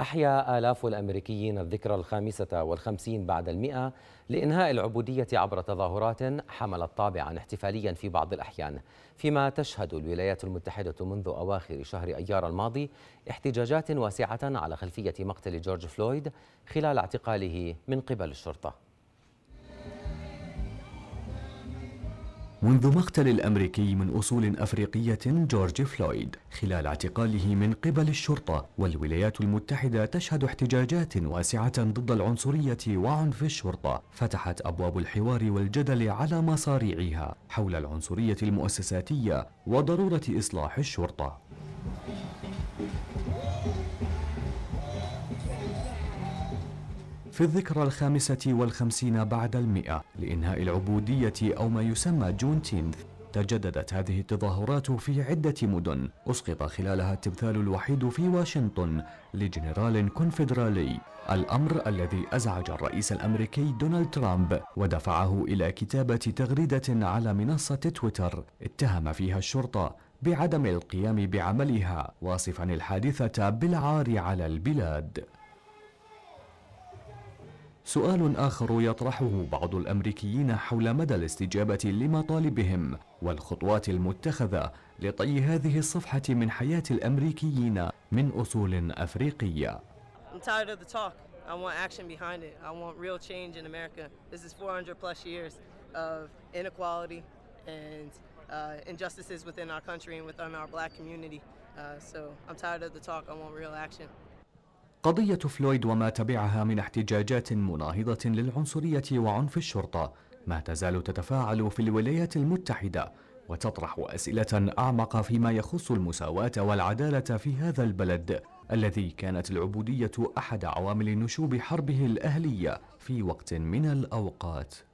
أحيا آلاف الأمريكيين الذكرى الخامسة والخمسين بعد المئة لإنهاء العبودية عبر تظاهرات حملت طابعا احتفاليا في بعض الأحيان فيما تشهد الولايات المتحدة منذ أواخر شهر أيار الماضي احتجاجات واسعة على خلفية مقتل جورج فلويد خلال اعتقاله من قبل الشرطة منذ مقتل الأمريكي من أصول أفريقية جورج فلويد خلال اعتقاله من قبل الشرطة والولايات المتحدة تشهد احتجاجات واسعة ضد العنصرية وعنف الشرطة فتحت أبواب الحوار والجدل على مصاريعها حول العنصرية المؤسساتية وضرورة إصلاح الشرطة في الذكرى الخامسة والخمسين بعد المئة لإنهاء العبودية أو ما يسمى جونتينث تجددت هذه التظاهرات في عدة مدن أسقط خلالها التمثال الوحيد في واشنطن لجنرال كونفدرالي الأمر الذي أزعج الرئيس الأمريكي دونالد ترامب ودفعه إلى كتابة تغريدة على منصة تويتر اتهم فيها الشرطة بعدم القيام بعملها واصفا الحادثة بالعار على البلاد سؤال آخر يطرحه بعض الأمريكيين حول مدى الاستجابة لمطالبهم والخطوات المتخذة لطي هذه الصفحة من حياة الأمريكيين من أصول أفريقية. I'm tired of the talk. I want action behind it. I want real change in America. This is 400 plus years of inequality and uh, injustices within our country and within our black community. Uh, so I'm tired of the talk. I want real action. قضية فلويد وما تبعها من احتجاجات مناهضة للعنصرية وعنف الشرطة ما تزال تتفاعل في الولايات المتحدة وتطرح أسئلة أعمق فيما يخص المساواة والعدالة في هذا البلد الذي كانت العبودية أحد عوامل نشوب حربه الأهلية في وقت من الأوقات